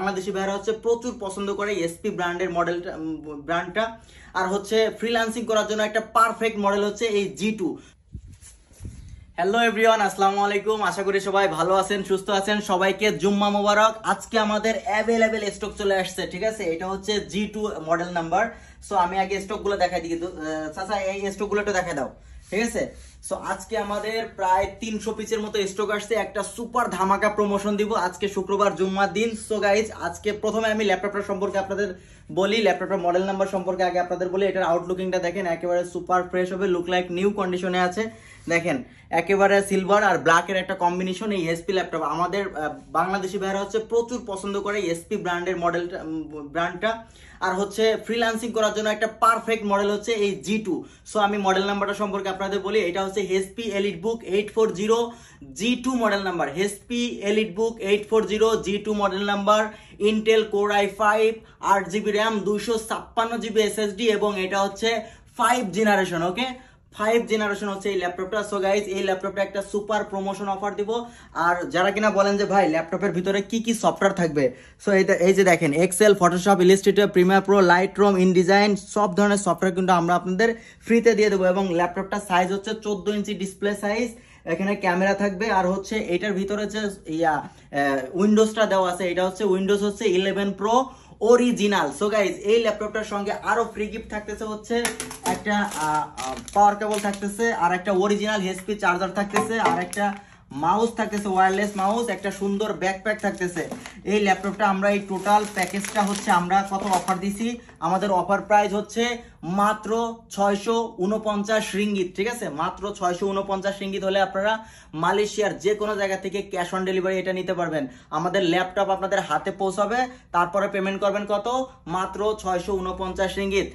বাংলাদেশি ভাইরা হচ্ছে প্রচুর পছন্দ করে এসপি ব্র্যান্ডের মডেল ব্র্যান্ডটা আর হচ্ছে ফ্রিলান্সিং করার জন্য একটা পারফেক্ট মডেল হচ্ছে এই জি টু হ্যালো এভরিওয়ান আসসালামু আলাইকুম আশা করি সবাই ভালো আছেন সুস্থ আছেন সবাইকে জুম্মা মোবারক আজকে আমাদের অ্যাভেলেবেল স্টক চলে আসছে ঠিক আছে এটা হচ্ছে G two model number so আমি আগে স্টকগুলো দেখাই দিই চাচা এই স্টকগুলো একটু দেখাই দাও ঠিক আছে সো আজকে আমাদের প্রায় তিনশো পিচের মতো স্টক আসছে একটা সুপার ধামাকা প্রমোশন দিব আজকে শুক্রবার জুম্মার দিন সো গাইজ আজকে প্রথমে আমি ল্যাপটপটা সম্পর্কে আপনাদের বলি ল্যাপটপটার মডেল নাম্বার সম্পর্কে আগে আপনাদের বলি এটার আউটলুকিংটা দেখেন একেবারে সুপার ফ্রেশ হবে লুক লাইক নিউ কন্ডিশনে আছে দেখেন একেবারে সিলভার আর ব্ল্যাকের একটা কম্বিনেশন এই এসপি ল্যাপটপ আমাদের বাংলাদেশি ভাইরা হচ্ছে প্রচুর পছন্দ করে এসপি ব্র্যান্ডের মডেলটা ব্র্যান্ডটা আর হচ্ছে ফ্রিলান্সিং করার জন্য একটা পারফেক্ট মডেল হচ্ছে এই জি টু সো আমি মডেল নাম্বারটা সম্পর্কে আপনাদের বলি এটা হচ্ছে HP EliteBook eight four zero G two model number HP EliteBook eight four zero G two model number Intel core I five আট জিবি র্যাম দুইশো ছাপ্পান্ন জিবি এসএসডি এবং এটা হচ্ছে five generation okay five generation হচ্ছে এই ল্যাপটপটা so guys এই ল্যাপটপটা একটা সুপার প্রমোশন অফার দিব আর যারা কিনা বলেন যে ভাই ল্যাপটপের ভিতরে কি কি সফটওয়্যার থাকবে সো এটা এই যে দেখেন Excel Photoshop Illustrator Premiere Pro Lightroom InDesign সব ধরনের সফটওয়্যার কিন্তু আমরা আপনাদের ফ্রিতে দিয়ে দেবো এবং ল্যাপটপটা সাইজ হচ্ছে চোদ্দো ইঞ্চি ডিসপ্লে সাইজ এখানে ক্যামেরা থাকবে আর হচ্ছে এটার ভিতরে যে ইয়া উইন্ডোজটা দেওয়া আছে এটা হচ্ছে উইন্ডোজ হচ্ছে eleven pro original so guys এই ল্যাপটপটার সঙ্গে আরো ফ্রি গিফট থাকতেছে হচ্ছে একটা পাওয়ার কেবল থাকতেছে আর একটা অরিজিনাল এসপি চার্জার থাকতেছে আর একটা মাউস থাকতেছে ওয়্যারলেস মাউস একটা সুন্দর ব্যাকপ্যাক থাকতেছে এই ল্যাপটপটা আমরা এই টোটাল প্যাকেজটা হচ্ছে আমরা কত অফার দিছি আমাদের অফার প্রাইস হচ্ছে মাত্র ছয়শো উনপঞ্চাশ রিঙ্গিত ঠিক আছে মাত্র ছয়শো উনপঞ্চাশ রিঙ্গিত হলে আপনারা মালয়েশিয়ার যে কোনো জায়গা থেকে ক্যাশ অন ডেলিভারি এটা নিতে পারবেন আমাদের ল্যাপটপ আপনাদের হাতে পৌঁছাবে তারপরে পেমেন্ট করবেন কত মাত্র ছয়শো উনপঞ্চাশ রিঙ্গিত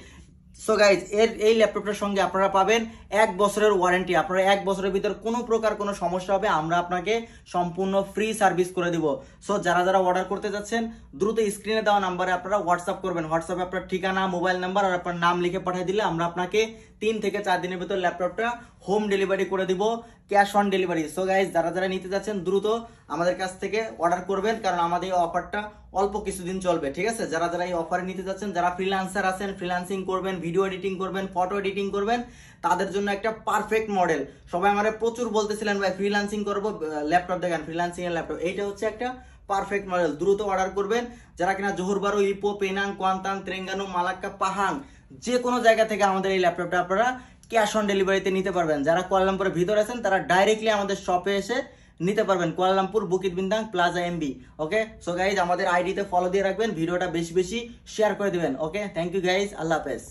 সো গাইজ এর এই ল্যাপটপটার সঙ্গে আপনারা পাবেন এক বছরের ওয়ারেন্টি আপনারা এক বছরের ভিতর কোনো প্রকার কোনো সমস্যা হবে আমরা আপনাকে সম্পূর্ণ ফ্রি সার্ভিস করে দিব সো যারা যারা অর্ডার করতে যাচ্ছেন দ্রুত স্ক্রিনে দেওয়া নাম্বারে আপনারা হোয়াটসঅ্যাপ করবেন হোয়াটসঅ্যাপে আপনার ঠিকানা মোবাইল নাম্বার আর আপনার নাম লিখে পাঠিয়ে দিলে আমরা আপনাকে তিন থেকে চার দিনের ভিতর ল্যাপটপটা হোম ডেলিভারি করে দিব cash on delivery so guys যারা যারা নিতে যাচ্ছেন দ্রুত আমাদের কাছ থেকে অর্ডার করবেন কারণ আমাদের এই অফারটা অল্প কিছুদিন চলবে ঠিক আছে যারা যারা এই অফারে নিতে যাচ্ছেন যারা ফ্রিলান্সার আছেন ফ্রিলান্সিং করবেন ভিডিও এডিটিং করবেন ফটো এডিটিং করবেন তাদের জন্য একটা পারফেক্ট মডেল সবাই আমার প্রচুর বলতেছিলেন ভাই ফ্রিলান্সিং করবো ল্যাপটপ দেখেন ফ্রিলান্সিং এর ল্যাপটপ এইটা হচ্ছে একটা পারফেক্ট মডেল দ্রুত অর্ডার করবেন যারা কিনা জোহরবারো ইপো পেনাং কোয়ান্তাং ত্রেঙ্গানু মালাক্কা পাহাং যে কোনো জায়গা থেকে আমাদের এই ল্যাপটপটা আপনারা ক্যাশ অন ডেলিভারিতে নিতে পারবেন যারা কোয়ালালামপুরের ভিতরে আছেন তারা ডাইরেক্টলি আমাদের শপে এসে নিতে পারবেন Kuala Lumpur Bukit Bintang plaza MB okay so guys আমাদের আইডিতে ফলো দিয়ে রাখবেন ভিডিওটা বেশি বেশি শেয়ার করে দেবেন ওকে থ্যাংক ইউ গাইজ আল্লাহ হাফেজ